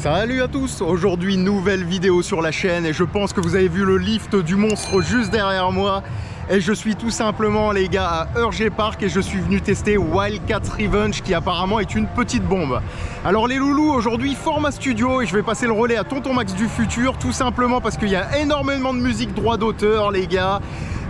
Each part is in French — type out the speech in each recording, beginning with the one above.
Salut à tous Aujourd'hui nouvelle vidéo sur la chaîne et je pense que vous avez vu le lift du monstre juste derrière moi et je suis tout simplement les gars à Urge Park et je suis venu tester Wildcat Revenge qui apparemment est une petite bombe. Alors les loulous aujourd'hui format studio et je vais passer le relais à Tonton Max du futur tout simplement parce qu'il y a énormément de musique droit d'auteur les gars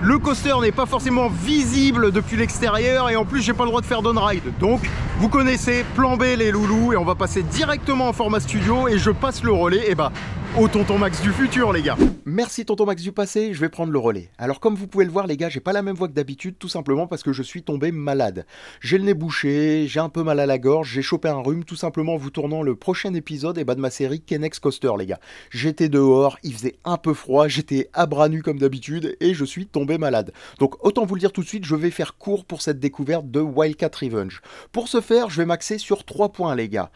le coaster n'est pas forcément visible depuis l'extérieur et en plus j'ai pas le droit de faire ride, Donc vous connaissez plan B les loulous et on va passer directement en format studio et je passe le relais et eh bah ben, au tonton Max du futur, les gars. Merci tonton Max du passé, je vais prendre le relais. Alors comme vous pouvez le voir, les gars, j'ai pas la même voix que d'habitude, tout simplement parce que je suis tombé malade. J'ai le nez bouché, j'ai un peu mal à la gorge, j'ai chopé un rhume, tout simplement en vous tournant le prochain épisode et bas de ma série Kennex Coaster, les gars. J'étais dehors, il faisait un peu froid, j'étais à bras nus comme d'habitude et je suis tombé malade. Donc autant vous le dire tout de suite, je vais faire court pour cette découverte de Wildcat Revenge. Pour ce faire, je vais m'axer sur trois points, les gars.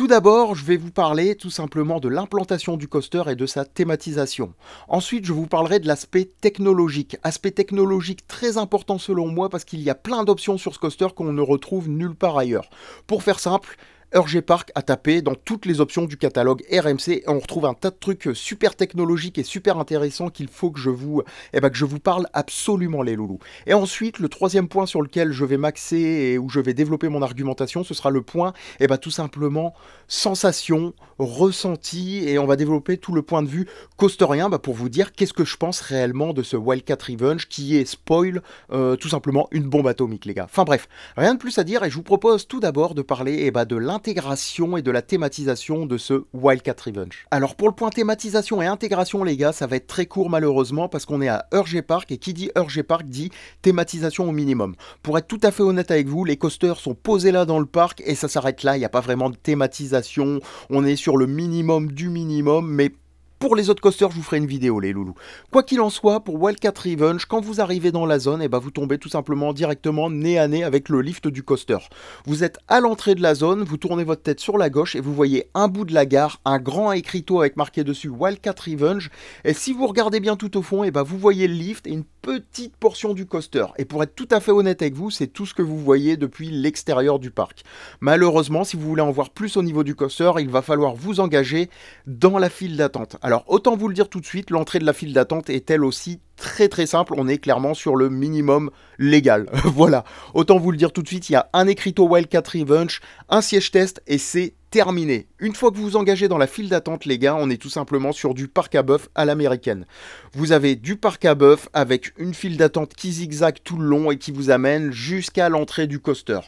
Tout d'abord, je vais vous parler tout simplement de l'implantation du coaster et de sa thématisation. Ensuite, je vous parlerai de l'aspect technologique. Aspect technologique très important selon moi parce qu'il y a plein d'options sur ce coaster qu'on ne retrouve nulle part ailleurs. Pour faire simple, Hergé Park a tapé dans toutes les options du catalogue RMC et on retrouve un tas de trucs super technologiques et super intéressants qu'il faut que je vous eh ben, que je vous parle absolument les loulous. Et ensuite, le troisième point sur lequel je vais m'axer et où je vais développer mon argumentation, ce sera le point eh ben, tout simplement sensation, ressenti et on va développer tout le point de vue costorien bah, pour vous dire qu'est-ce que je pense réellement de ce Wildcat Revenge qui est spoil euh, tout simplement une bombe atomique les gars. Enfin bref, rien de plus à dire et je vous propose tout d'abord de parler eh ben, de l'intérêt Intégration et de la thématisation de ce Wildcat Revenge. Alors pour le point thématisation et intégration les gars, ça va être très court malheureusement parce qu'on est à urge Park et qui dit urge Park dit thématisation au minimum. Pour être tout à fait honnête avec vous, les coasters sont posés là dans le parc et ça s'arrête là, il n'y a pas vraiment de thématisation, on est sur le minimum du minimum mais pour les autres coasters, je vous ferai une vidéo, les loulous. Quoi qu'il en soit, pour Wildcat Revenge, quand vous arrivez dans la zone, et eh ben, vous tombez tout simplement directement nez à nez avec le lift du coaster. Vous êtes à l'entrée de la zone, vous tournez votre tête sur la gauche et vous voyez un bout de la gare, un grand écriteau avec marqué dessus Wildcat Revenge. Et si vous regardez bien tout au fond, et eh bah ben, vous voyez le lift et une petite portion du coaster. Et pour être tout à fait honnête avec vous, c'est tout ce que vous voyez depuis l'extérieur du parc. Malheureusement, si vous voulez en voir plus au niveau du coaster, il va falloir vous engager dans la file d'attente. Alors autant vous le dire tout de suite, l'entrée de la file d'attente est elle aussi très très simple, on est clairement sur le minimum légal. voilà, autant vous le dire tout de suite, il y a un écriteau Wildcat Revenge, un siège test et c'est terminé. Une fois que vous vous engagez dans la file d'attente, les gars, on est tout simplement sur du parc à bœuf à l'américaine. Vous avez du parc à bœuf avec une file d'attente qui zigzague tout le long et qui vous amène jusqu'à l'entrée du coaster.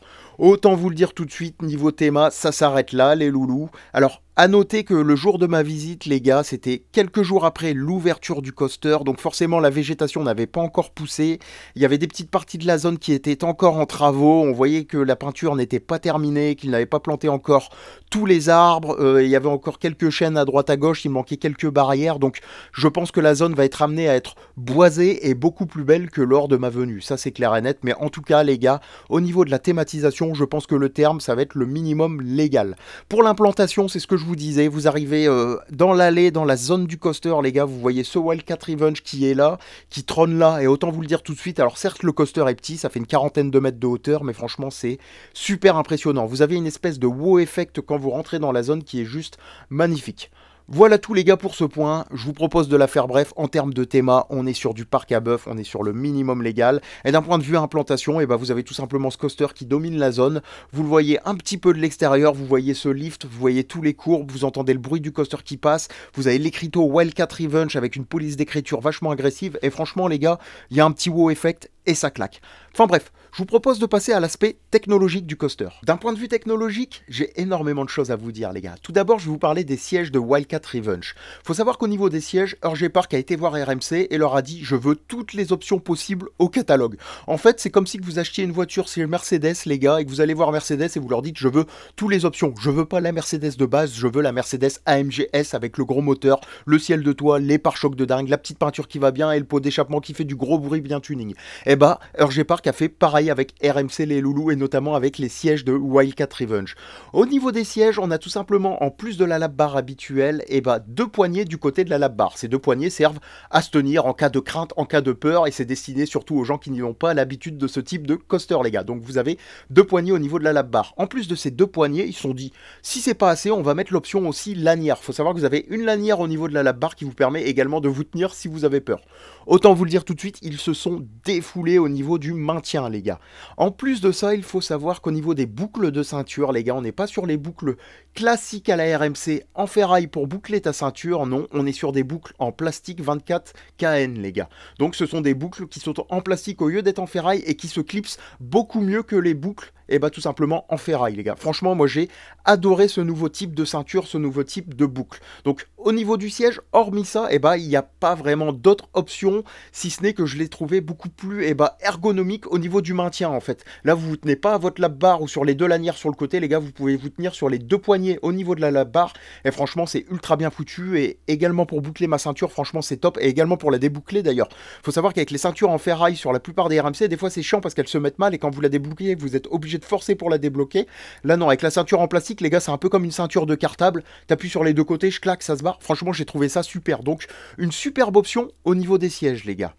Autant vous le dire tout de suite, niveau théma, ça s'arrête là, les loulous. Alors, à noter que le jour de ma visite, les gars, c'était quelques jours après l'ouverture du coaster, donc forcément la végétation n'avait pas encore poussé. Il y avait des petites parties de la zone qui étaient encore en travaux. On voyait que la peinture n'était pas terminée, qu'il n'avait pas planté encore tous les arbres, euh, il y avait encore quelques chaînes à droite à gauche, il manquait quelques barrières, donc je pense que la zone va être amenée à être boisée et beaucoup plus belle que lors de ma venue, ça c'est clair et net, mais en tout cas les gars, au niveau de la thématisation, je pense que le terme ça va être le minimum légal. Pour l'implantation, c'est ce que je vous disais, vous arrivez euh, dans l'allée, dans la zone du coaster les gars, vous voyez ce Wildcat Revenge qui est là, qui trône là, et autant vous le dire tout de suite, alors certes le coaster est petit, ça fait une quarantaine de mètres de hauteur, mais franchement c'est super impressionnant. Vous avez une espèce de wow effect quand vous vous rentrez dans la zone qui est juste magnifique. Voilà tout les gars pour ce point, je vous propose de la faire bref en termes de théma, on est sur du parc à boeuf on est sur le minimum légal, et d'un point de vue implantation, et eh ben vous avez tout simplement ce coaster qui domine la zone, vous le voyez un petit peu de l'extérieur, vous voyez ce lift, vous voyez tous les courbes, vous entendez le bruit du coaster qui passe, vous avez l'écriteau Wildcat Revenge avec une police d'écriture vachement agressive, et franchement les gars, il y a un petit wow effect, et ça claque. Enfin bref, je vous propose de passer à l'aspect technologique du coaster. D'un point de vue technologique, j'ai énormément de choses à vous dire les gars. Tout d'abord, je vais vous parler des sièges de Wildcat Revenge. Faut savoir qu'au niveau des sièges, RG Park a été voir RMC et leur a dit je veux toutes les options possibles au catalogue. En fait, c'est comme si vous achetiez une voiture, c'est Mercedes les gars, et que vous allez voir Mercedes et vous leur dites je veux toutes les options. Je veux pas la Mercedes de base, je veux la Mercedes AMG S avec le gros moteur, le ciel de toit, les pare-chocs de dingue, la petite peinture qui va bien et le pot d'échappement qui fait du gros bruit bien tuning eh ben, bah, RG Park a fait pareil avec RMC Les Loulous et notamment avec les sièges de Wildcat Revenge. Au niveau des sièges, on a tout simplement, en plus de la lap barre habituelle, eh bah deux poignées du côté de la lap barre. Ces deux poignées servent à se tenir en cas de crainte, en cas de peur et c'est destiné surtout aux gens qui n'y n'ont pas l'habitude de ce type de coaster, les gars. Donc vous avez deux poignées au niveau de la lap barre. En plus de ces deux poignées, ils sont dit, si c'est pas assez, on va mettre l'option aussi lanière. Il Faut savoir que vous avez une lanière au niveau de la lap barre qui vous permet également de vous tenir si vous avez peur. Autant vous le dire tout de suite, ils se sont défoulés au niveau du maintien, les gars. En plus de ça, il faut savoir qu'au niveau des boucles de ceinture, les gars, on n'est pas sur les boucles classique à la RMC en ferraille pour boucler ta ceinture. Non, on est sur des boucles en plastique 24 KN, les gars. Donc ce sont des boucles qui sont en plastique au lieu d'être en ferraille et qui se clipsent beaucoup mieux que les boucles et eh ben, tout simplement en ferraille les gars. Franchement moi j'ai adoré ce nouveau type de ceinture, ce nouveau type de boucle. Donc au niveau du siège, hormis ça, et eh bah ben, il n'y a pas vraiment d'autres options si ce n'est que je l'ai trouvé beaucoup plus et eh ben, ergonomique au niveau du maintien en fait. Là vous vous tenez pas à votre lap barre ou sur les deux lanières sur le côté les gars, vous pouvez vous tenir sur les deux poignées au niveau de la, la barre. Et franchement, c'est ultra bien foutu. Et également pour boucler ma ceinture, franchement, c'est top. Et également pour la déboucler d'ailleurs. Faut savoir qu'avec les ceintures en ferraille sur la plupart des RMC, des fois c'est chiant parce qu'elles se mettent mal. Et quand vous la débloquez vous êtes obligé de forcer pour la débloquer. Là, non, avec la ceinture en plastique, les gars, c'est un peu comme une ceinture de cartable. T'appuies sur les deux côtés, je claque, ça se barre. Franchement, j'ai trouvé ça super. Donc, une superbe option au niveau des sièges, les gars.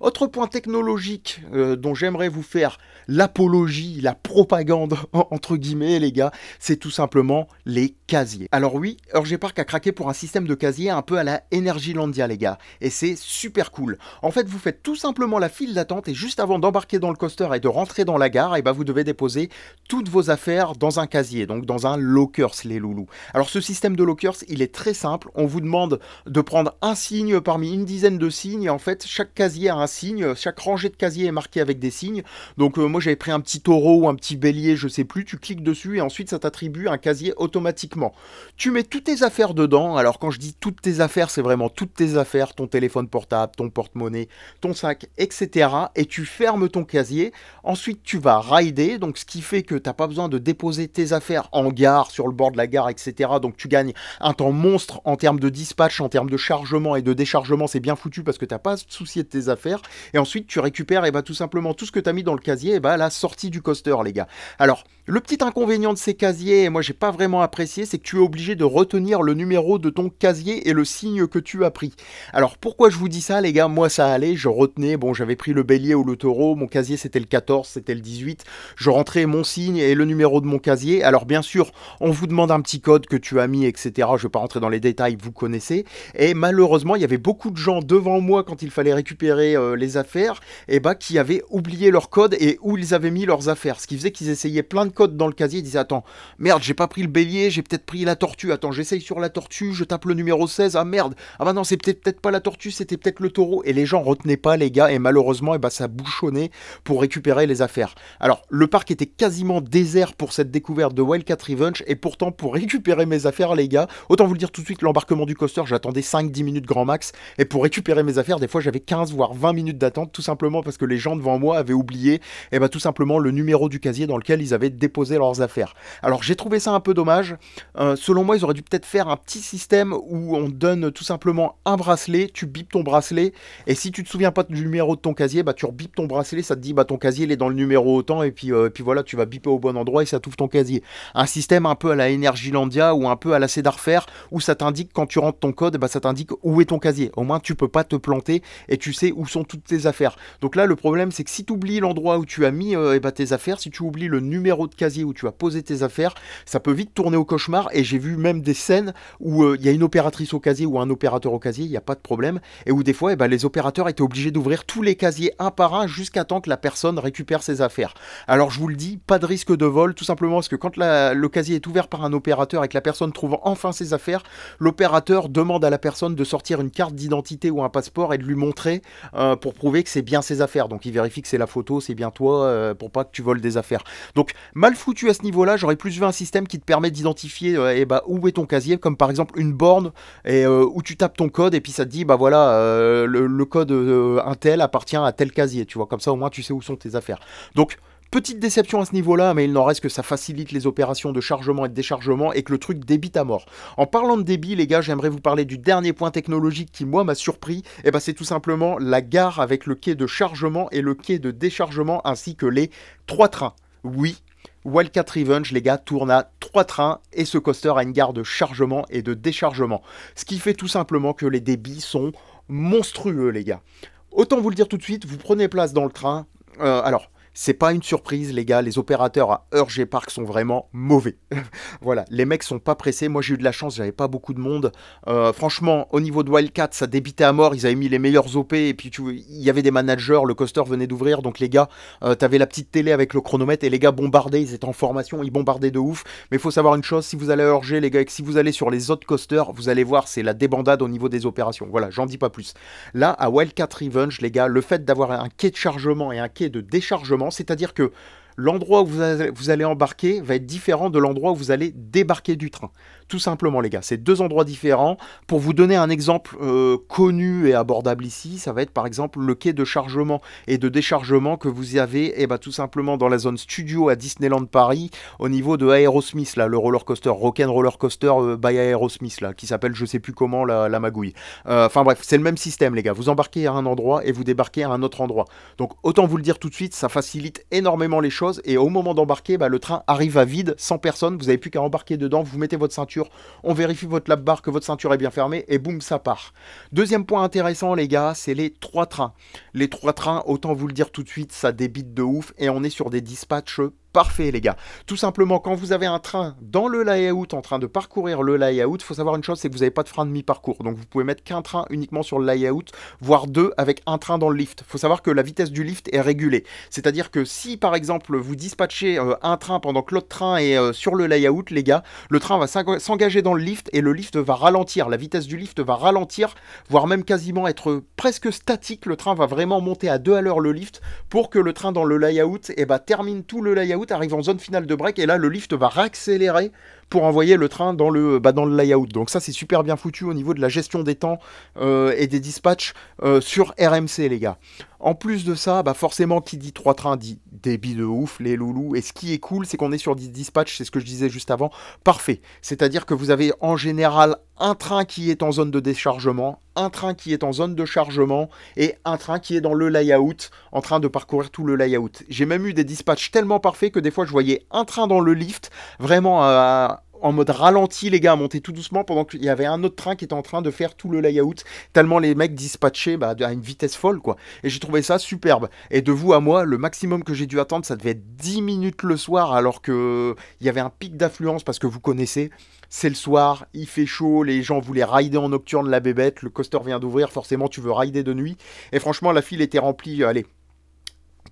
Autre point technologique euh, dont j'aimerais vous faire l'apologie, la propagande entre guillemets les gars, c'est tout simplement les casiers. Alors oui, RG Park a craqué pour un système de casiers un peu à la Energylandia les gars, et c'est super cool. En fait, vous faites tout simplement la file d'attente et juste avant d'embarquer dans le coaster et de rentrer dans la gare, et ben vous devez déposer toutes vos affaires dans un casier, donc dans un lockers les loulous. Alors ce système de lockers, il est très simple, on vous demande de prendre un signe parmi une dizaine de signes et en fait chaque casier un signe, chaque rangée de casier est marquée avec des signes. Donc euh, moi j'avais pris un petit taureau un petit bélier, je sais plus, tu cliques dessus et ensuite ça t'attribue un casier automatiquement. Tu mets toutes tes affaires dedans, alors quand je dis toutes tes affaires, c'est vraiment toutes tes affaires, ton téléphone portable, ton porte-monnaie, ton sac, etc. Et tu fermes ton casier, ensuite tu vas rider, donc ce qui fait que tu t'as pas besoin de déposer tes affaires en gare, sur le bord de la gare, etc. Donc tu gagnes un temps monstre en termes de dispatch, en termes de chargement et de déchargement, c'est bien foutu parce que tu t'as pas soucier de tes affaires. Et ensuite, tu récupères et eh ben tout simplement tout ce que tu as mis dans le casier et eh ben à la sortie du coaster, les gars. Alors, le petit inconvénient de ces casiers, et moi j'ai pas vraiment apprécié, c'est que tu es obligé de retenir le numéro de ton casier et le signe que tu as pris. Alors pourquoi je vous dis ça les gars Moi ça allait, je retenais, bon j'avais pris le bélier ou le taureau, mon casier c'était le 14, c'était le 18, je rentrais mon signe et le numéro de mon casier. Alors bien sûr, on vous demande un petit code que tu as mis, etc. Je vais pas rentrer dans les détails, vous connaissez. Et malheureusement, il y avait beaucoup de gens devant moi quand il fallait récupérer euh, les affaires, et bah qui avaient oublié leur code et où ils avaient mis leurs affaires. Ce qui faisait qu'ils essayaient plein de dans le casier, il disait Attends, merde, j'ai pas pris le bélier, j'ai peut-être pris la tortue. Attends, j'essaye sur la tortue, je tape le numéro 16. Ah merde, ah bah non, c'est peut-être peut pas la tortue, c'était peut-être le taureau. Et les gens retenaient pas, les gars, et malheureusement, et eh bah, ça bouchonnait pour récupérer les affaires. Alors, le parc était quasiment désert pour cette découverte de Wildcat Revenge, et pourtant, pour récupérer mes affaires, les gars, autant vous le dire tout de suite, l'embarquement du coaster, j'attendais 5-10 minutes grand max, et pour récupérer mes affaires, des fois, j'avais 15 voire 20 minutes d'attente, tout simplement parce que les gens devant moi avaient oublié, et eh bah, tout simplement, le numéro du casier dans lequel ils avaient poser leurs affaires. Alors j'ai trouvé ça un peu dommage. Euh, selon moi, ils auraient dû peut-être faire un petit système où on donne tout simplement un bracelet, tu bipes ton bracelet, et si tu te souviens pas du numéro de ton casier, bah tu rebipes ton bracelet, ça te dit bah ton casier il est dans le numéro autant, et puis, euh, puis voilà, tu vas biper au bon endroit et ça t'ouvre ton casier. Un système un peu à la Energylandia ou un peu à la Fair, où ça t'indique quand tu rentres ton code, bah ça t'indique où est ton casier. Au moins tu peux pas te planter et tu sais où sont toutes tes affaires. Donc là le problème c'est que si tu oublies l'endroit où tu as mis et euh, eh bah, ben, tes affaires, si tu oublies le numéro de casier où tu vas posé tes affaires, ça peut vite tourner au cauchemar. Et j'ai vu même des scènes où euh, il y a une opératrice au casier ou un opérateur au casier, il n'y a pas de problème. Et où des fois, eh ben, les opérateurs étaient obligés d'ouvrir tous les casiers un par un jusqu'à temps que la personne récupère ses affaires. Alors je vous le dis, pas de risque de vol, tout simplement parce que quand le casier est ouvert par un opérateur et que la personne trouve enfin ses affaires, l'opérateur demande à la personne de sortir une carte d'identité ou un passeport et de lui montrer euh, pour prouver que c'est bien ses affaires. Donc il vérifie que c'est la photo, c'est bien toi, euh, pour pas que tu voles des affaires. Donc mal foutu à ce niveau-là. J'aurais plus vu un système qui te permet d'identifier euh, eh bah, où est ton casier, comme par exemple une borne et, euh, où tu tapes ton code et puis ça te dit bah voilà euh, le, code code Intel appartient à tel casier. Tu vois, comme ça au moins tu sais où sont tes affaires. Donc Petite déception à ce niveau-là, mais il n'en reste que ça facilite les opérations de chargement et de déchargement et que le truc débite à mort. En parlant de débit, les gars, j'aimerais vous parler du dernier point technologique qui, moi, m'a surpris. Et eh ben, bah, c'est tout simplement la gare avec le quai de chargement et le quai de déchargement ainsi que les trois trains. Oui, Wildcat Revenge, les gars, tourne à 3 trains et ce coaster a une gare de chargement et de déchargement. Ce qui fait tout simplement que les débits sont monstrueux, les gars. Autant vous le dire tout de suite, vous prenez place dans le train. Euh, alors, c'est pas une surprise, les gars. Les opérateurs à Urge Park sont vraiment mauvais. voilà, les mecs sont pas pressés. Moi, j'ai eu de la chance, j'avais pas beaucoup de monde. Euh, franchement, au niveau de Wildcat, ça débitait à mort. Ils avaient mis les meilleurs OP et puis tu, il y avait des managers. Le coaster venait d'ouvrir, donc les gars, euh, t'avais la petite télé avec le chronomètre et les gars bombardaient. Ils étaient en formation, ils bombardaient de ouf. Mais il faut savoir une chose, si vous allez à Urge, les gars, et que si vous allez sur les autres coasters, vous allez voir, c'est la débandade au niveau des opérations. Voilà, j'en dis pas plus. Là, à Wildcat Revenge, les gars, le fait d'avoir un quai de chargement et un quai de déchargement c'est-à-dire que l'endroit où vous allez embarquer va être différent de l'endroit où vous allez débarquer du train. Tout simplement, les gars, c'est deux endroits différents. Pour vous donner un exemple euh, connu et abordable ici, ça va être par exemple le quai de chargement et de déchargement que vous avez et eh ben, tout simplement dans la zone studio à Disneyland Paris, au niveau de Aerosmith, là, le roller coaster, Rock'n Roller Coaster euh, by Aerosmith, là, qui s'appelle je sais plus comment la, magouille. Euh, enfin bref, c'est le même système, les gars. Vous embarquez à un endroit et vous débarquez à un autre endroit. Donc autant vous le dire tout de suite, ça facilite énormément les choses et au moment d'embarquer, bah, le train arrive à vide, sans personne, vous n'avez plus qu'à embarquer dedans, vous mettez votre ceinture on vérifie votre lap bar que votre ceinture est bien fermée et boum, ça part. Deuxième point intéressant, les gars, c'est les trois trains. Les trois trains, autant vous le dire tout de suite, ça débite de ouf et on est sur des dispatchs Parfait les gars. Tout simplement, quand vous avez un train dans le layout en train de parcourir le layout, il faut savoir une chose, c'est que vous n'avez pas de frein de mi-parcours. Donc vous pouvez mettre qu'un train uniquement sur le layout, voire deux avec un train dans le lift. Il faut savoir que la vitesse du lift est régulée. C'est-à-dire que si par exemple vous dispatchez euh, un train pendant que l'autre train est euh, sur le layout, les gars, le train va s'engager dans le lift et le lift va ralentir. La vitesse du lift va ralentir, voire même quasiment être presque statique. Le train va vraiment monter à deux à l'heure le lift pour que le train dans le layout et eh ben, termine tout le layout arrive en zone finale de break, et là, le lift va raccélérer pour envoyer le train dans le, bah, dans le layout. Donc ça, c'est super bien foutu au niveau de la gestion des temps euh, et des dispatchs euh, sur RMC, les gars. En plus de ça, bah forcément, qui dit trois trains dit débit de ouf, les loulous. Et ce qui est cool, c'est qu'on est sur 10 dispatch, c'est ce que je disais juste avant, parfait. C'est-à-dire que vous avez en général un train qui est en zone de déchargement, un train qui est en zone de chargement et un train qui est dans le layout, en train de parcourir tout le layout. J'ai même eu des dispatchs tellement parfaits que des fois je voyais un train dans le lift, vraiment à en mode ralenti les gars à monter tout doucement pendant qu'il y avait un autre train qui était en train de faire tout le layout tellement les mecs dispatchaient bah, à une vitesse folle quoi et j'ai trouvé ça superbe et de vous à moi le maximum que j'ai dû attendre ça devait être 10 minutes le soir alors que il y avait un pic d'affluence parce que vous connaissez c'est le soir, il fait chaud, les gens voulaient rider en nocturne la bébête, le coaster vient d'ouvrir, forcément tu veux rider de nuit. Et franchement, la file était remplie, euh, allez,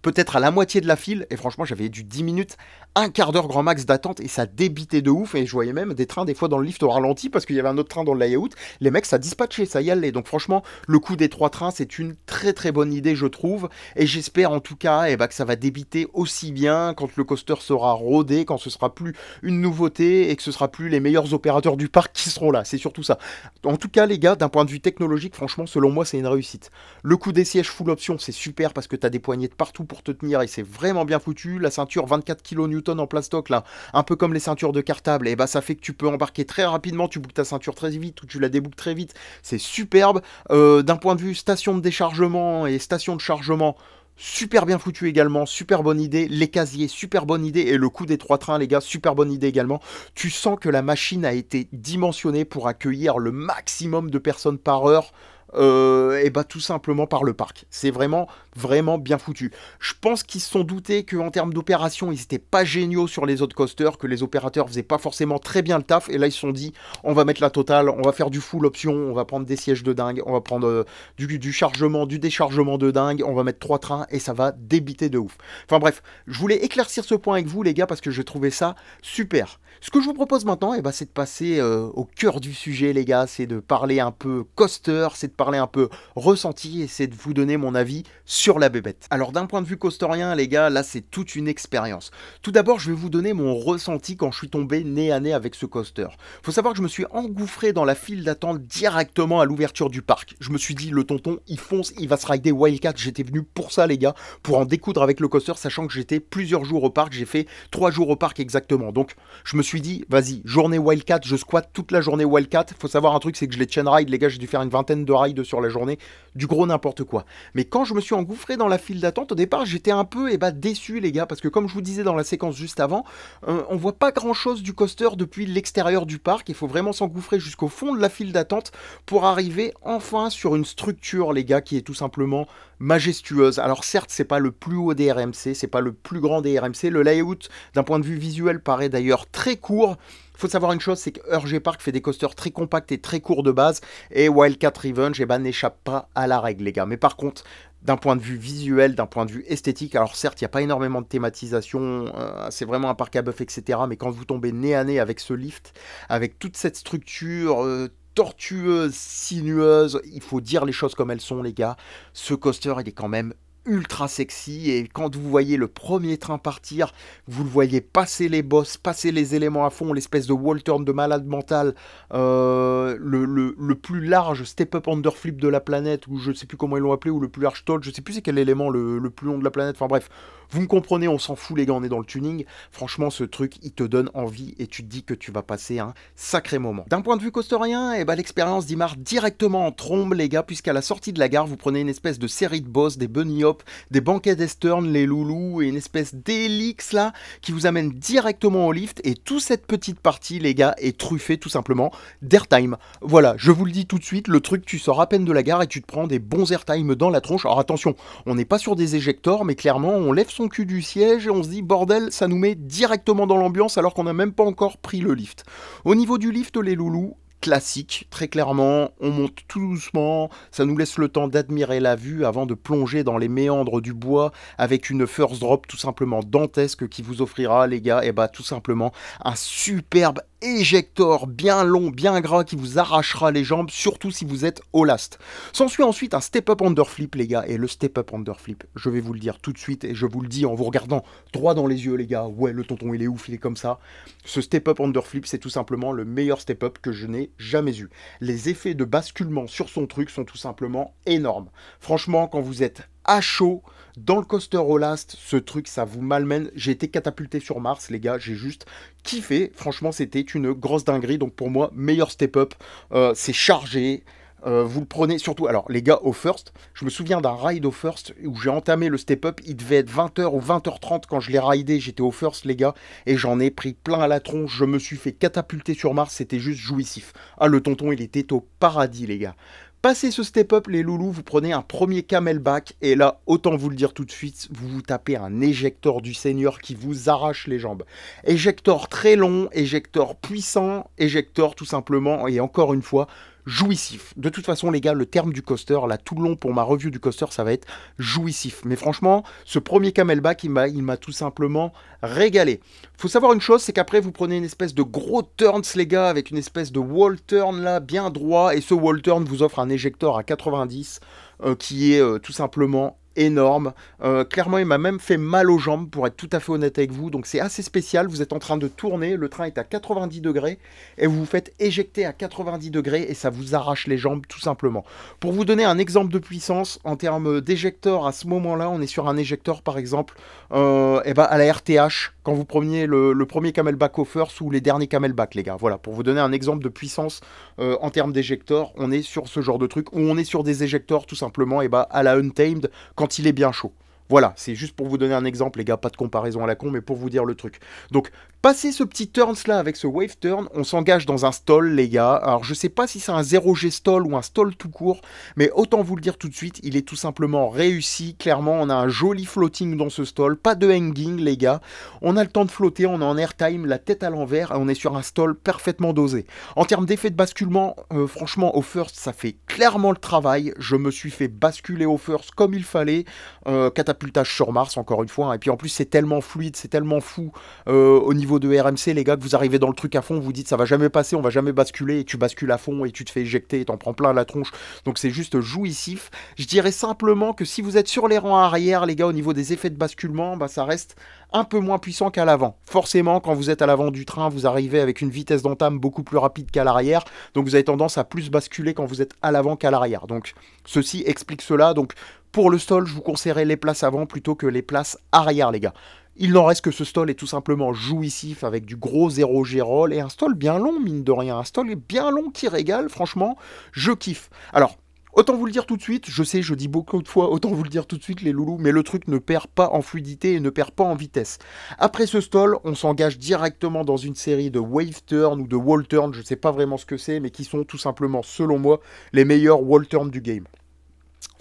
peut-être à la moitié de la file, et franchement j'avais dû 10 minutes, un quart d'heure grand max d'attente, et ça débitait de ouf, et je voyais même des trains des fois dans le lift au ralenti, parce qu'il y avait un autre train dans le layout, les mecs ça dispatchait, ça y allait, donc franchement le coup des trois trains c'est une très très bonne idée je trouve, et j'espère en tout cas et eh ben, que ça va débiter aussi bien quand le coaster sera rodé, quand ce sera plus une nouveauté, et que ce sera plus les meilleurs opérateurs du parc qui seront là, c'est surtout ça. En tout cas les gars, d'un point de vue technologique, franchement selon moi c'est une réussite. Le coup des sièges full option c'est super parce que t'as des poignées de partout pour te tenir et c'est vraiment bien foutu. La ceinture 24 kN en plastoc, là, un peu comme les ceintures de cartable, et eh bah ben, ça fait que tu peux embarquer très rapidement, tu boucles ta ceinture très vite ou tu la déboucles très vite. C'est superbe. Euh, d'un point de vue station de déchargement et station de chargement, Super bien foutu également, super bonne idée. Les casiers, super bonne idée. Et le coût des trois trains, les gars, super bonne idée également. Tu sens que la machine a été dimensionnée pour accueillir le maximum de personnes par heure euh, et bah tout simplement par le parc. C'est vraiment, vraiment bien foutu. Je pense qu'ils se sont doutés qu'en termes d'opération, ils n'étaient pas géniaux sur les autres coasters, que les opérateurs faisaient pas forcément très bien le taf, et là ils se sont dit, on va mettre la totale, on va faire du full option, on va prendre des sièges de dingue, on va prendre euh, du, chargement, du déchargement de dingue, on va mettre trois trains, et ça va débiter de ouf. Enfin bref, je voulais éclaircir ce point avec vous les gars, parce que je trouvais ça super. Ce que je vous propose maintenant, et eh bah, ben, c'est de passer euh, au cœur du sujet les gars, c'est de parler un peu coaster, c'est de parler un peu ressenti et c'est de vous donner mon avis sur la bébête. Alors d'un point de vue costorien, les gars, là c'est toute une expérience. Tout d'abord, je vais vous donner mon ressenti quand je suis tombé nez à nez avec ce coaster. Faut savoir que je me suis engouffré dans la file d'attente directement à l'ouverture du parc. Je me suis dit, le tonton, il fonce, il va se rider Wildcat. J'étais venu pour ça, les gars, pour en découdre avec le coaster, sachant que j'étais plusieurs jours au parc. J'ai fait trois jours au parc exactement. Donc, je me suis dit, vas-y, journée Wildcat, je squatte toute la journée Wildcat. Faut savoir un truc, c'est que je les chain ride, les gars, j'ai dû faire une vingtaine de rides sur la journée, du gros n'importe quoi. Mais quand je me suis engouffré dans la file d'attente, au départ, j'étais un peu eh ben, déçu, les gars, parce que comme je vous disais dans la séquence juste avant, euh, on voit pas grand chose du coaster depuis l'extérieur du parc. Il faut vraiment s'engouffrer jusqu'au fond de la file d'attente pour arriver enfin sur une structure, les gars, qui est tout simplement majestueuse. Alors certes, c'est pas le plus haut des RMC, c'est pas le plus grand des RMC. Le layout, d'un point de vue visuel, paraît d'ailleurs très court faut savoir une chose, c'est que urge Park fait des coasters très compacts et très courts de base, et Wildcat Revenge eh ben, n'échappe pas à la règle, les gars. Mais par contre, d'un point de vue visuel, d'un point de vue esthétique. Alors certes, il n'y a pas énormément de thématisation, euh, c'est vraiment un parc à bœuf, etc. Mais quand vous tombez nez à nez avec ce lift, avec toute cette structure... Euh, tortueuse, sinueuse, il faut dire les choses comme elles sont les gars, ce coaster il est quand même ultra sexy et quand vous voyez le premier train partir, vous le voyez passer les boss, passer les éléments à fond, l'espèce de wall turn de malade mental, euh, le, plus large step-up flip de la planète, ou je ne sais plus comment ils l'ont appelé, ou le plus large toll, je sais plus c'est quel élément le, plus long de la planète, enfin bref, vous me comprenez, on s'en fout les gars, on est dans le tuning, franchement ce truc il te donne envie et tu te dis que tu vas passer un sacré moment. D'un point de vue costorien, et eh ben, l'expérience démarre directement en trombe les gars, puisqu'à la sortie de la gare vous prenez une espèce de série de boss, des bunny hop des banquets d'estern, les loulous, et une espèce d'hélix là, qui vous amène directement au lift, et toute cette petite partie, les gars, est truffée tout simplement d'airtime. Voilà, je vous le dis tout de suite, le truc, tu sors à peine de la gare et tu te prends des bons airtime dans la tronche. Alors attention, on n'est pas sur des éjecteurs, mais clairement, on lève son cul du siège et on se dit, bordel, ça nous met directement dans l'ambiance alors qu'on n'a même pas encore pris le lift. Au niveau du lift, les loulous, classique, très clairement. On monte tout doucement, ça nous laisse le temps d'admirer la vue avant de plonger dans les méandres du bois avec une first drop tout simplement dantesque qui vous offrira, les gars, et eh bah ben, tout simplement un superbe éjecteur bien long, bien gras qui vous arrachera les jambes, surtout si vous êtes au last. S'ensuit ensuite un step-up underflip, les gars, et le step-up underflip, je vais vous le dire tout de suite, et je vous le dis en vous regardant droit dans les yeux, les gars, ouais, le tonton, il est ouf, il est comme ça. Ce step-up underflip, c'est tout simplement le meilleur step-up que je n'ai jamais eu. Les effets de basculement sur son truc sont tout simplement énormes. Franchement, quand vous êtes à chaud dans le coaster last, ce truc, ça vous malmène. J'ai été catapulté sur Mars, les gars, j'ai juste kiffé. Franchement, c'était une grosse dinguerie. Donc pour moi, meilleur step-up. Euh, c'est chargé. Euh, vous le prenez surtout, alors les gars, au first, je me souviens d'un ride au first où j'ai entamé le step-up, il devait être 20h ou 20h30 quand je l'ai ridé, j'étais au first les gars, et j'en ai pris plein à la tronche, je me suis fait catapulter sur Mars, c'était juste jouissif. Ah le tonton il était au paradis les gars. Passez ce step-up, les loulous, vous prenez un premier camelback, et là, autant vous le dire tout de suite, vous vous tapez un éjecteur du seigneur qui vous arrache les jambes. Éjecteur très long, éjecteur puissant, éjecteur tout simplement, et encore une fois, jouissif. De toute façon, les gars, le terme du coaster, là, tout le long pour ma review du coaster, ça va être jouissif. Mais franchement, ce premier camelback, il m'a tout simplement régalé. Faut savoir une chose, c'est qu'après, vous prenez une espèce de gros turns, les gars, avec une espèce de wall turn, là, bien droit. Et ce wall turn vous offre un éjecteur à 90, euh, qui est euh, tout simplement énorme. Euh, clairement, il m'a même fait mal aux jambes, pour être tout à fait honnête avec vous. Donc c'est assez spécial. Vous êtes en train de tourner, le train est à 90 degrés, et vous vous faites éjecter à 90 degrés, et ça vous arrache les jambes, tout simplement. Pour vous donner un exemple de puissance, en termes d'éjecteur, à ce moment-là, on est sur un éjecteur, par exemple, et euh, eh ben à la RTH, quand vous preniez le, premier camelback au first ou les derniers camelback, les gars. Voilà, pour vous donner un exemple de puissance euh, en termes d'éjecteur, on est sur ce genre de truc, où on est sur des éjecteurs, tout simplement, et eh ben à la Untamed, quand quand il est bien chaud. Voilà, c'est juste pour vous donner un exemple, les gars, pas de comparaison à la con, mais pour vous dire le truc. Donc, passer ce petit turn là avec ce wave turn, on s'engage dans un stall, les gars. Alors, je sais pas si c'est un 0G stall ou un stall tout court, mais autant vous le dire tout de suite, il est tout simplement réussi. Clairement, on a un joli floating dans ce stall, pas de hanging, les gars. On a le temps de flotter, on est en airtime, la tête à l'envers, on est sur un stall parfaitement dosé. En termes d'effet de basculement, euh, franchement, au first, ça fait clairement le travail. Je me suis fait basculer au first comme il fallait. Euh, tâche sur Mars, encore une fois. Hein. Et puis en plus, c'est tellement fluide, c'est tellement fou euh, au niveau de RMC, les gars, que vous arrivez dans le truc à fond, vous dites ça va jamais passer, on va jamais basculer, et tu bascules à fond, et tu te fais éjecter, et t'en prends plein la tronche. Donc c'est juste jouissif. Je dirais simplement que si vous êtes sur les rangs arrière, les gars, au niveau des effets de basculement, bah, ça reste un peu moins puissant qu'à l'avant. Forcément, quand vous êtes à l'avant du train, vous arrivez avec une vitesse d'entame beaucoup plus rapide qu'à l'arrière, donc vous avez tendance à plus basculer quand vous êtes à l'avant qu'à l'arrière. Donc ceci explique cela, donc pour le stall, je vous conseillerais les places avant plutôt que les places arrière, les gars. Il n'en reste que ce stall est tout simplement jouissif avec du gros 0 g roll et un stall bien long, mine de rien. Un stall bien long qui régale, franchement, je kiffe. Alors, Autant vous le dire tout de suite, je sais, je dis beaucoup de fois, autant vous le dire tout de suite, les loulous, mais le truc ne perd pas en fluidité et ne perd pas en vitesse. Après ce stall, on s'engage directement dans une série de wave turn ou de wall turn, je sais pas vraiment ce que c'est, mais qui sont tout simplement, selon moi, les meilleurs wall turn du game.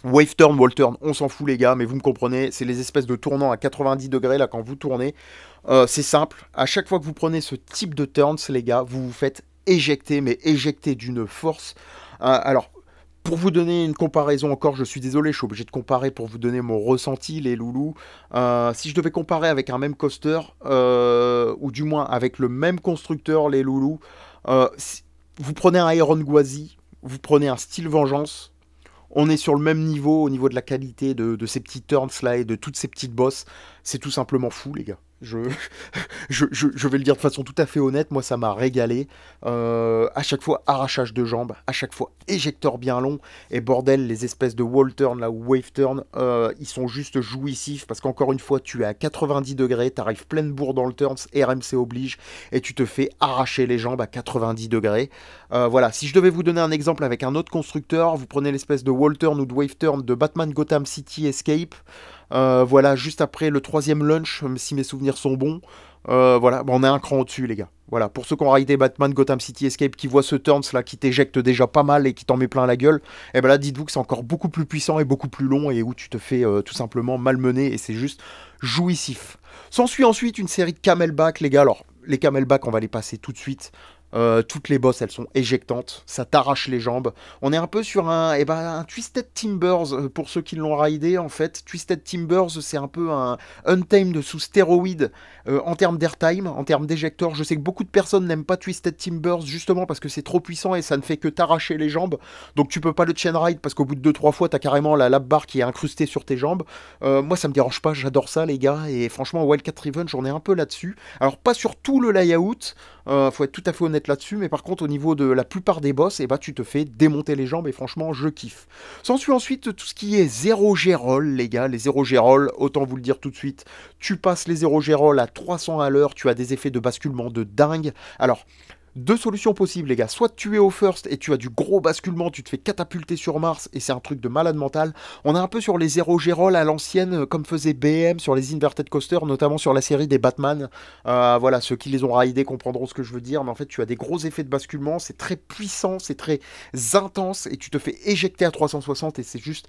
Wave turn, wall turn, on s'en fout les gars, mais vous me comprenez, c'est les espèces de tournants à 90 degrés là quand vous tournez. Euh, c'est simple, à chaque fois que vous prenez ce type de turns, les gars, vous vous faites éjecter, mais éjecter d'une force. Euh, alors, pour vous donner une comparaison encore, je suis désolé, je suis obligé de comparer pour vous donner mon ressenti, les loulous. Euh, si je devais comparer avec un même coaster, euh, ou du moins avec le même constructeur, les loulous, euh, vous prenez un Iron Guazi, vous prenez un Style Vengeance, on est sur le même niveau au niveau de la qualité de, ces petits turns là et de toutes ces petites bosses. C'est tout simplement fou, les gars. Je, je, vais le dire de façon tout à fait honnête, moi ça m'a régalé. Euh, à chaque fois arrachage de jambes, à chaque fois éjecteur bien long, et bordel, les espèces de wall turn là ou wave turn, euh, ils sont juste jouissifs parce qu'encore une fois tu es à 90 degrés, t'arrives de bourre dans le turns, RMC oblige, et tu te fais arracher les jambes à 90 degrés. Euh, voilà, si je devais vous donner un exemple avec un autre constructeur, vous prenez l'espèce de wall turn ou de wave turn de Batman Gotham City Escape. Euh, voilà, juste après le troisième lunch, euh, si mes souvenirs sont bons. Euh, voilà, bah, on est un cran au-dessus, les gars. Voilà, pour ceux qui ont raidé Batman, Gotham City Escape, qui voient ce turn là, qui t'éjecte déjà pas mal et qui t'en met plein la gueule, et eh ben là, dites-vous que c'est encore beaucoup plus puissant et beaucoup plus long et où tu te fais tout simplement malmener et c'est juste jouissif. S'ensuit ensuite une série de camelbacks, les gars. Alors, les camelbacks, on va les passer tout de suite. Euh, toutes les bosses, elles sont éjectantes, ça t'arrache les jambes. On est un peu sur un, eh ben, un Twisted Timbers, euh, pour ceux qui l'ont raidé en fait. Twisted Timbers, c'est un peu un Untamed sous stéroïde euh, en termes d'airtime, en termes d'éjecteur. Je sais que beaucoup de personnes n'aiment pas Twisted Timbers justement parce que c'est trop puissant et ça ne fait que t'arracher les jambes. Donc tu peux pas le chain ride parce qu'au bout de 2-3 fois, t'as carrément la lap bar qui est incrustée sur tes jambes. moi, ça me dérange pas, j'adore ça les gars. Et franchement, Wildcat Revenge, j'en ai un peu là-dessus. Alors pas sur tout le layout. Il euh, faut être tout à fait honnête là-dessus, mais par contre, au niveau de la plupart des boss, et eh ben, tu te fais démonter les jambes et franchement, je kiffe. S'ensuit ensuite tout ce qui est zéro Gérol, les gars. Les 0 Gérol, autant vous le dire tout de suite, tu passes les 0 Gérol à 300 à l'heure, tu as des effets de basculement de dingue. Alors, deux solutions possibles, les gars. Soit tu es au first et tu as du gros basculement, tu te fais catapulter sur Mars et c'est un truc de malade mental. On est un peu sur les 0 Gérol à l'ancienne, euh, comme faisait BM sur les Inverted Coasters, notamment sur la série des Batman. Euh, voilà, ceux qui les ont raidés comprendront ce que je veux dire, mais en fait, tu as des gros effets de basculement, c'est très puissant, c'est très intense et tu te fais éjecter à 360 et c'est juste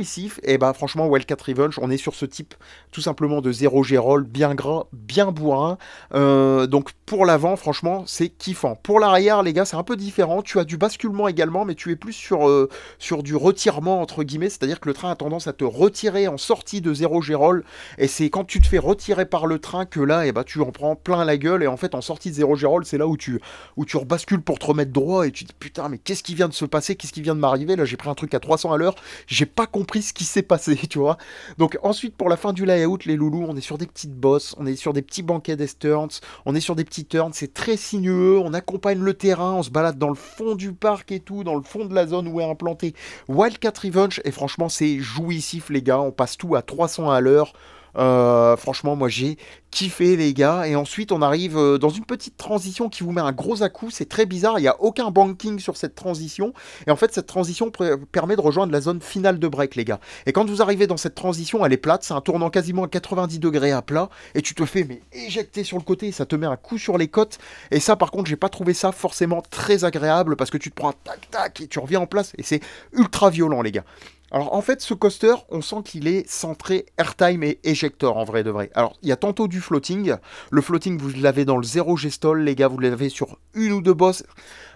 ici, Et bah franchement, 4 Revenge, on est sur ce type tout simplement de zéro Gérol, bien gras, bien bourrin. Euh, donc pour l'avant, franchement, c'est kiffant. Pour l'arrière, les gars, c'est un peu différent. Tu as du basculement également, mais tu es plus sur, euh, sur du retirement entre guillemets, c'est-à-dire que le train a tendance à te retirer en sortie de zéro Gérol. Et c'est quand tu te fais retirer par le train que là, et eh bah tu en prends plein la gueule. Et en fait, en sortie de zéro Gérol, c'est là où tu, où tu rebascules pour te remettre droit et tu te dis putain, mais qu'est-ce qui vient de se passer Qu'est-ce qui vient de m'arriver Là, j'ai pris un truc à 300 à l'heure, j'ai compris ce qui s'est passé, tu vois. Donc ensuite, pour la fin du layout, les loulous, on est sur des petites bosses, on est sur des petits banquets turns on est sur des petits turns, c'est très sinueux, on accompagne le terrain, on se balade dans le fond du parc et tout, dans le fond de la zone où est implanté Wildcat Revenge, et franchement, c'est jouissif, les gars, on passe tout à 300 à l'heure, euh, franchement, moi j'ai kiffé les gars. Et ensuite, on arrive euh, dans une petite transition qui vous met un gros à-coup. C'est très bizarre, il n'y a aucun banking sur cette transition. Et en fait, cette transition permet de rejoindre la zone finale de break, les gars. Et quand vous arrivez dans cette transition, elle est plate, c'est un tournant quasiment à 90 degrés à plat. Et tu te fais mais éjecter sur le côté, ça te met un coup sur les côtes. Et ça, par contre, j'ai pas trouvé ça forcément très agréable parce que tu te prends un tac-tac et tu reviens en place. Et c'est ultra violent, les gars. Alors en fait, ce coaster, on sent qu'il est centré airtime et éjector, en vrai de vrai. Alors il y a tantôt du floating. Le floating, vous l'avez dans le 0 gestol, les gars, vous l'avez sur une ou deux bosses.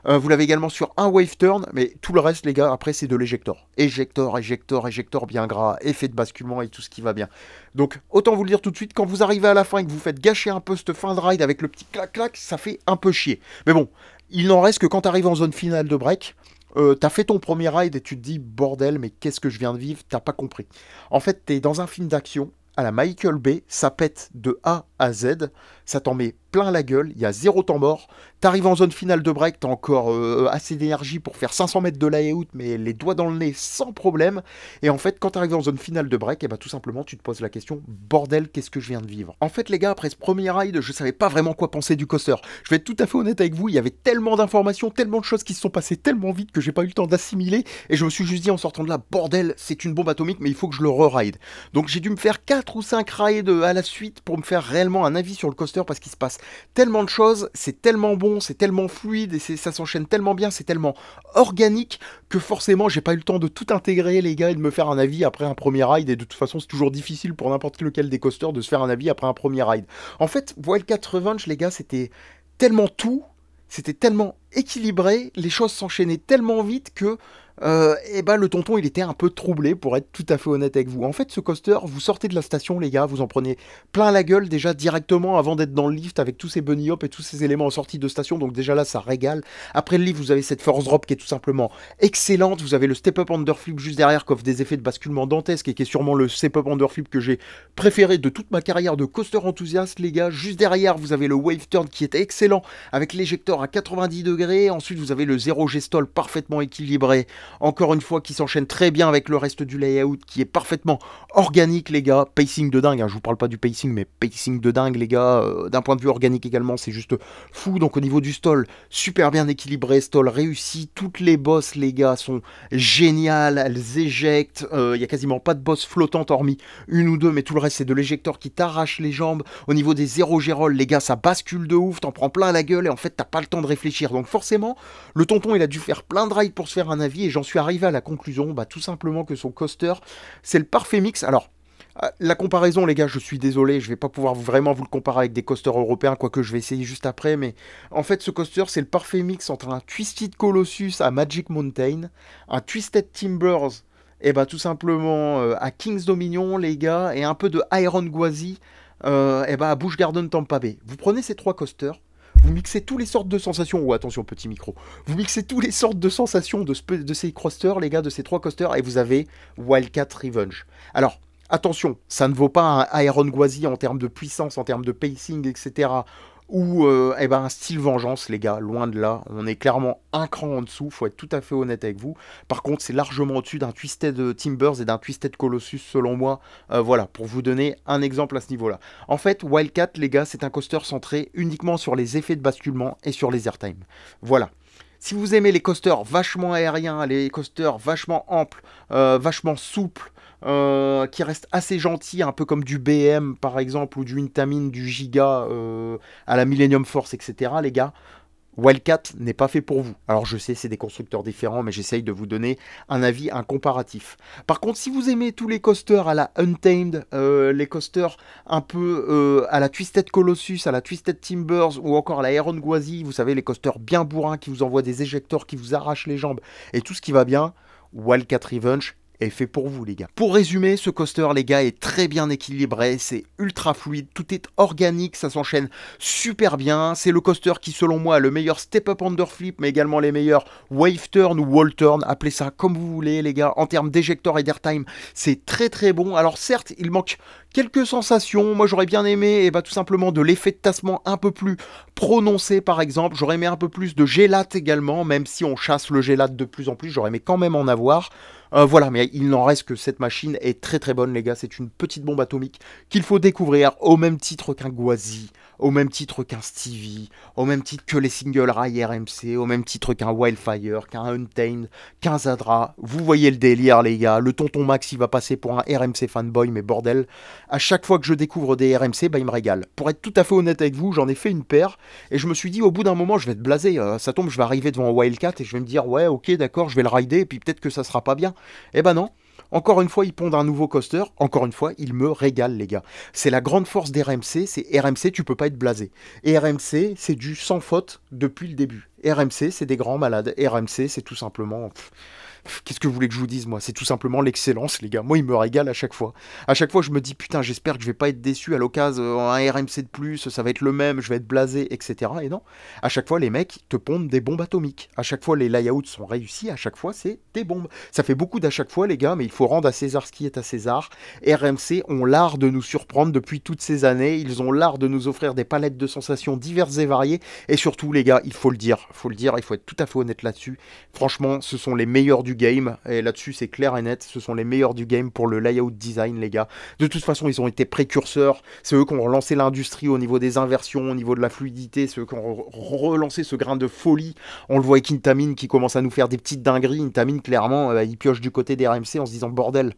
Euh, vous l'avez également sur un wave turn, mais tout le reste, les gars, après, c'est de l'éjecteur. Éjector, éjector, éjector, bien gras, effet de basculement et tout ce qui va bien. Donc autant vous le dire tout de suite, quand vous arrivez à la fin et que vous faites gâcher un peu cette fin de ride avec le petit clac-clac, ça fait un peu chier. Mais bon, il n'en reste que quand tu arrives en zone finale de break. Euh, t'as fait ton premier ride et tu te dis bordel, mais qu'est-ce que je viens de vivre T'as pas compris. En fait, t'es dans un film d'action à la Michael Bay, ça pète de A à Z. Ça t'en met plein la gueule, il y a zéro temps mort. T'arrives en zone finale de break, t'as encore euh, assez d'énergie pour faire 500 mètres de layout, mais les doigts dans le nez sans problème. Et en fait, quand t'arrives en zone finale de break, et eh bah, ben, tout simplement, tu te poses la question, bordel, qu'est-ce que je viens de vivre En fait, les gars, après ce premier ride, je savais pas vraiment quoi penser du coaster. Je vais être tout à fait honnête avec vous, il y avait tellement d'informations, tellement de choses qui se sont passées tellement vite que j'ai pas eu le temps d'assimiler. Et je me suis juste dit en sortant de là, bordel, c'est une bombe atomique, mais il faut que je le re-ride. Donc j'ai dû me faire 4 ou 5 rides euh, à la suite pour me faire réellement un avis sur le coaster parce qu'il se passe tellement de choses, c'est tellement bon, c'est tellement fluide, et ça s'enchaîne tellement bien, c'est tellement organique que forcément j'ai pas eu le temps de tout intégrer les gars et de me faire un avis après un premier ride et de toute façon c'est toujours difficile pour n'importe lequel des coasters de se faire un avis après un premier ride. En fait, Voile 4 Revenge les gars c'était tellement tout, c'était tellement équilibré, les choses s'enchaînaient tellement vite que et euh, eh ben le tonton il était un peu troublé pour être tout à fait honnête avec vous. En fait ce coaster, vous sortez de la station les gars, vous en prenez plein la gueule déjà directement avant d'être dans le lift avec tous ces bunny hop et tous ces éléments en sortie de station, donc déjà là ça régale. Après le lift vous avez cette force drop qui est tout simplement excellente, vous avez le step up underflip juste derrière qui offre des effets de basculement dantesque et qui est sûrement le step up underflip que j'ai préféré de toute ma carrière de coaster enthousiaste les gars. Juste derrière vous avez le wave turn qui est excellent avec l'éjecteur à 90 degrés, ensuite vous avez le 0 G parfaitement équilibré encore une fois qui s'enchaîne très bien avec le reste du layout qui est parfaitement organique les gars, pacing de dingue, hein. je vous parle pas du pacing mais pacing de dingue les gars, euh, d'un point de vue organique également c'est juste fou, donc au niveau du stall, super bien équilibré, stall réussi, toutes les bosses les gars sont géniales, elles éjectent, il euh, y a quasiment pas de boss flottante hormis une ou deux mais tout le reste c'est de l'éjecteur qui t'arrache les jambes, au niveau des zéro Gérol, les gars ça bascule de ouf, t'en prends plein la gueule et en fait t'as pas le temps de réfléchir, donc forcément le tonton il a dû faire plein de rides pour se faire un avis et j'en suis arrivé à la conclusion, bah, tout simplement que son coaster, c'est le parfait mix. Alors, euh, la comparaison, les gars, je suis désolé, je vais pas pouvoir vraiment vous le comparer avec des coasters européens, quoique je vais essayer juste après, mais en fait, ce coaster, c'est le parfait mix entre un Twisted Colossus à Magic Mountain, un Twisted Timbers, et eh bah ben, tout simplement euh, à King's Dominion, les gars, et un peu de Iron Guazi et euh, eh bah ben, à Bush Garden Tampa Bay. Vous prenez ces trois coasters, vous mixez toutes les sortes de sensations. Oh, attention, petit micro. Vous mixez toutes les sortes de sensations de, ces crosters, les gars, de ces trois coasters et vous avez Wildcat Revenge. Alors, attention, ça ne vaut pas un Iron Guazi en termes de puissance, en termes de pacing, etc ou euh, eh ben, un style vengeance, les gars, loin de là. On est clairement un cran en dessous, faut être tout à fait honnête avec vous. Par contre, c'est largement au-dessus d'un Twisted euh, Timbers et d'un Twisted Colossus, selon moi. Euh, voilà, pour vous donner un exemple à ce niveau-là. En fait, Wildcat, les gars, c'est un coaster centré uniquement sur les effets de basculement et sur les airtime. Voilà. Si vous aimez les coasters vachement aériens, les coasters vachement amples, vachement souples, euh, qui reste assez gentil, un peu comme du BM par exemple, ou du Intamin, du Giga euh, à la Millennium Force, etc. Les gars, Wildcat n'est pas fait pour vous. Alors je sais, c'est des constructeurs différents, mais j'essaye de vous donner un avis, un comparatif. Par contre, si vous aimez tous les coasters à la Untamed, euh, les coasters un peu à la Twisted Colossus, à la Twisted Timbers, ou encore à la Iron Guazi, vous savez, les coasters bien bourrins qui vous envoient des éjecteurs, qui vous arrachent les jambes, et tout ce qui va bien, Wildcat Revenge, est fait pour vous les gars. Pour résumer, ce coaster les gars est très bien équilibré, c'est ultra fluide, tout est organique, ça s'enchaîne super bien, c'est le coaster qui selon moi a le meilleur step-up underflip mais également les meilleurs wave turn ou wall turn, appelez ça comme vous voulez les gars, en termes d'éjecteur et d'airtime, c'est très très bon. Alors certes, il manque quelques sensations, moi j'aurais bien aimé et eh ben, tout simplement de l'effet de tassement un peu plus prononcé par exemple, j'aurais aimé un peu plus de gélate également, même si on chasse le gélate de plus en plus, j'aurais aimé quand même en avoir. Euh, voilà, mais il n'en reste que cette machine est très très bonne, les gars. C'est une petite bombe atomique qu'il faut découvrir au même titre qu'un Guazi au même titre qu'un Stevie, au même titre que les singles Rai RMC, au même titre qu'un Wildfire, qu'un Untamed, qu'un Zadra. Vous voyez le délire, les gars. Le tonton Max, il va passer pour un RMC fanboy, mais bordel, à chaque fois que je découvre des RMC, bah, il me régale. Pour être tout à fait honnête avec vous, j'en ai fait une paire, et je me suis dit, au bout d'un moment, je vais être blasé. Euh, ça tombe, je vais arriver devant Wildcat, et je vais me dire, ouais, ok, d'accord, je vais le rider, et puis peut-être que ça sera pas bien. Eh ben non. Encore une fois, ils pondent un nouveau coaster. Encore une fois, ils me régalent, les gars. C'est la grande force d'RMC. C'est RMC, tu peux pas être blasé. Et RMC, c'est du sans faute depuis le début. RMC, c'est des grands malades. RMC, c'est tout simplement. Qu'est-ce que vous voulez que je vous dise, moi C'est tout simplement l'excellence, les gars. Moi, il me régale à chaque fois. À chaque fois, je me dis, putain, j'espère que je vais pas être déçu à l'occasion, euh, un RMC de plus, ça va être le même, je vais être blasé, etc. Et non, à chaque fois, les mecs te pondent des bombes atomiques. À chaque fois, les layouts sont réussis, à chaque fois, c'est des bombes. Ça fait beaucoup d'à chaque fois, les gars, mais il faut rendre à César ce qui est à César. RMC ont l'art de nous surprendre depuis toutes ces années. Ils ont l'art de nous offrir des palettes de sensations diverses et variées. Et surtout, les gars, il faut le dire, faut le dire, il faut être tout à fait honnête là-dessus. Franchement, ce sont les meilleurs du game. Et là-dessus, c'est clair et net. Ce sont les meilleurs du game pour le layout design, les gars. De toute façon, ils ont été précurseurs. C'est eux qui ont relancé l'industrie au niveau des inversions, au niveau de la fluidité. ce eux qui ont relancé ce grain de folie. On le voit avec Intamin qui commence à nous faire des petites dingueries. Intamin, clairement, euh, il pioche du côté des RMC en se disant bordel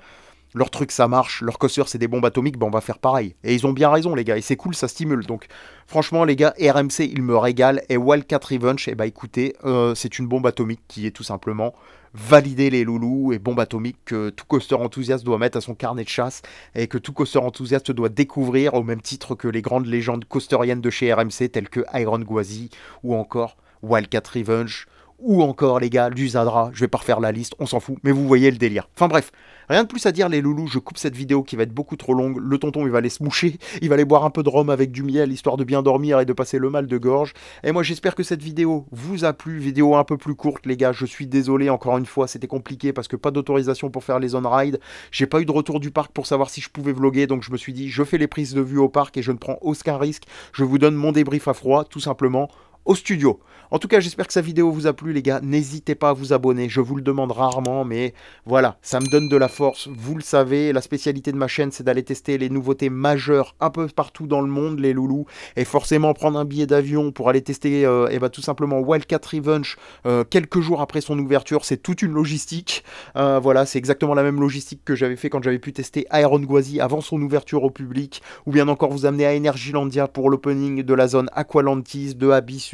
leur truc ça marche, leur coaster c'est des bombes atomiques, ben on va faire pareil. Et ils ont bien raison les gars, et c'est cool, ça stimule. Donc franchement les gars, RMC il me régale, et Wildcat Revenge, et eh bah ben, écoutez, euh, c'est une bombe atomique qui est tout simplement valider les loulous et bombes atomiques que tout coaster enthousiaste doit mettre à son carnet de chasse et que tout coaster enthousiaste doit découvrir au même titre que les grandes légendes coasteriennes de chez RMC telles que Iron Guazi ou encore Wildcat Revenge ou encore les gars, du Zadra, je vais pas refaire la liste, on s'en fout, mais vous voyez le délire. Enfin bref, rien de plus à dire les loulous, je coupe cette vidéo qui va être beaucoup trop longue, le tonton il va aller se moucher, il va aller boire un peu de rhum avec du miel, histoire de bien dormir et de passer le mal de gorge, et moi j'espère que cette vidéo vous a plu, vidéo un peu plus courte les gars, je suis désolé encore une fois, c'était compliqué parce que pas d'autorisation pour faire les on-ride, j'ai pas eu de retour du parc pour savoir si je pouvais vloguer, donc je me suis dit je fais les prises de vue au parc et je ne prends aucun risque, je vous donne mon débrief à froid, tout simplement, au studio. En tout cas, j'espère que sa vidéo vous a plu, les gars. N'hésitez pas à vous abonner. Je vous le demande rarement, mais voilà, ça me donne de la force. Vous le savez, la spécialité de ma chaîne, c'est d'aller tester les nouveautés majeures un peu partout dans le monde, les loulous. Et forcément, prendre un billet d'avion pour aller tester et euh, eh bah, ben, tout simplement Wildcat Revenge euh, quelques jours après son ouverture, c'est toute une logistique. Euh, voilà, c'est exactement la même logistique que j'avais fait quand j'avais pu tester Iron Gwazi avant son ouverture au public, ou bien encore vous amener à energilandia pour l'opening de la zone Aqualantis, de Abyss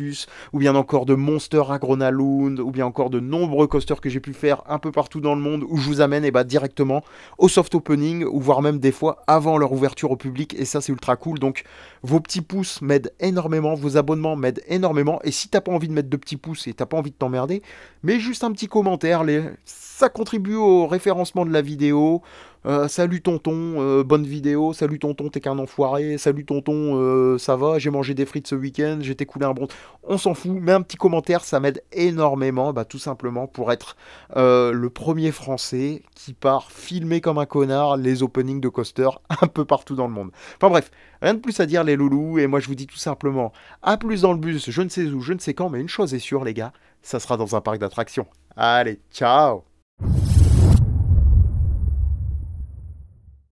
ou bien encore de Monster à Gronalund, ou bien encore de nombreux coasters que j'ai pu faire un peu partout dans le monde, où je vous amène et eh bah, ben, directement au soft opening, ou voire même des fois avant leur ouverture au public, et ça c'est ultra cool. Donc vos petits pouces m'aident énormément, vos abonnements m'aident énormément, et si t'as pas envie de mettre de petits pouces et t'as pas envie de t'emmerder, mais juste un petit commentaire, ça contribue au référencement de la vidéo, euh, salut tonton, euh, bonne vidéo, salut tonton, t'es qu'un enfoiré, salut tonton, euh, ça va, j'ai mangé des frites ce week-end, j'ai coulé un bon... » On s'en fout, mais un petit commentaire, ça m'aide énormément, bah, tout simplement pour être le premier français qui part filmer comme un connard les openings de coaster un peu partout dans le monde. Enfin bref, rien de plus à dire les loulous, et moi je vous dis tout simplement, à plus dans le bus, je ne sais où, je ne sais quand, mais une chose est sûre les gars, ça sera dans un parc d'attractions. Allez, ciao